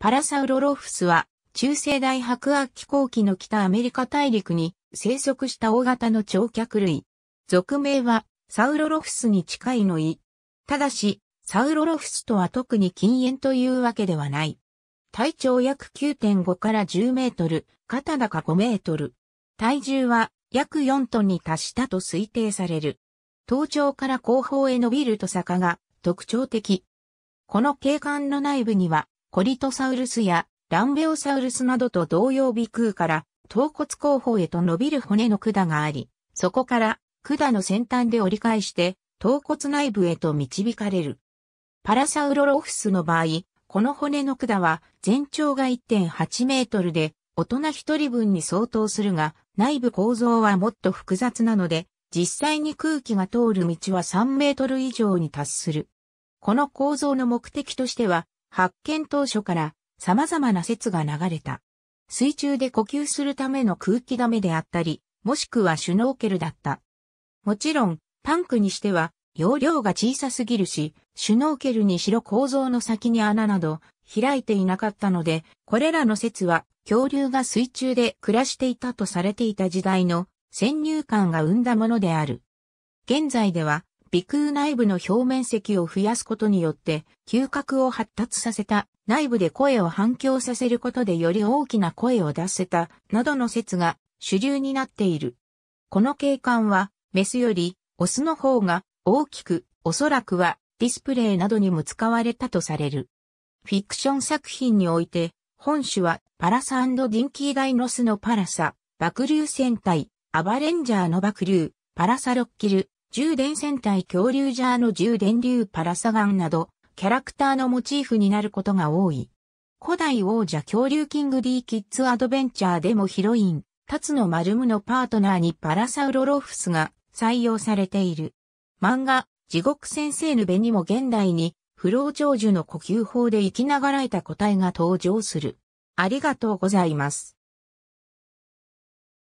パラサウロロフスは、中世大白亜紀後期の北アメリカ大陸に生息した大型の長脚類。俗名は、サウロロフスに近いのい。ただし、サウロロフスとは特に禁煙というわけではない。体長約9.5から10メートル、肩高5メートル。体重は約4トンに達したと推定される。頭頂から後方へ伸びると坂が特徴的。この景観の内部にはコリトサウルスやランベオサウルスなどと同様鼻腔から頭骨後方へと伸びる骨の管があり、そこから管の先端で折り返して頭骨内部へと導かれる。パラサウロロフスの場合、この骨の管は全長が1.8メートルで大人一人分に相当するが、内部構造はもっと複雑なので、実際に空気が通る道は3メートル以上に達する。この構造の目的としては、発見当初から様々な説が流れた。水中で呼吸するための空気溜めであったり、もしくはシュノーケルだった。もちろん、タンクにしては容量が小さすぎるし、シュノーケルにしろ構造の先に穴など開いていなかったので、これらの説は恐竜が水中で暮らしていたとされていた時代の先入観が生んだものである。現在では鼻腔内部の表面積を増やすことによって、嗅覚を発達させた、内部で声を反響させることでより大きな声を出せた、などの説が主流になっている。この景観は、メスより、オスの方が大きく、おそらくはディスプレイなどにも使われたとされる。フィクション作品において、本種はパラサディンキーダイノスのパラサ、爆竜戦隊、アバレンジャーの爆竜、パラサロッキル、充電戦隊恐竜ジャーの充電竜パラサガンなど、キャラクターのモチーフになることが多い。古代王者恐竜キング D キッズアドベンチャーでもヒロイン、タツノマルムのパートナーにパラサウロロフスが採用されている。漫画、地獄先生ヌベにも現代に、不老長寿の呼吸法で生きながらえた個体が登場する。ありがとうございます。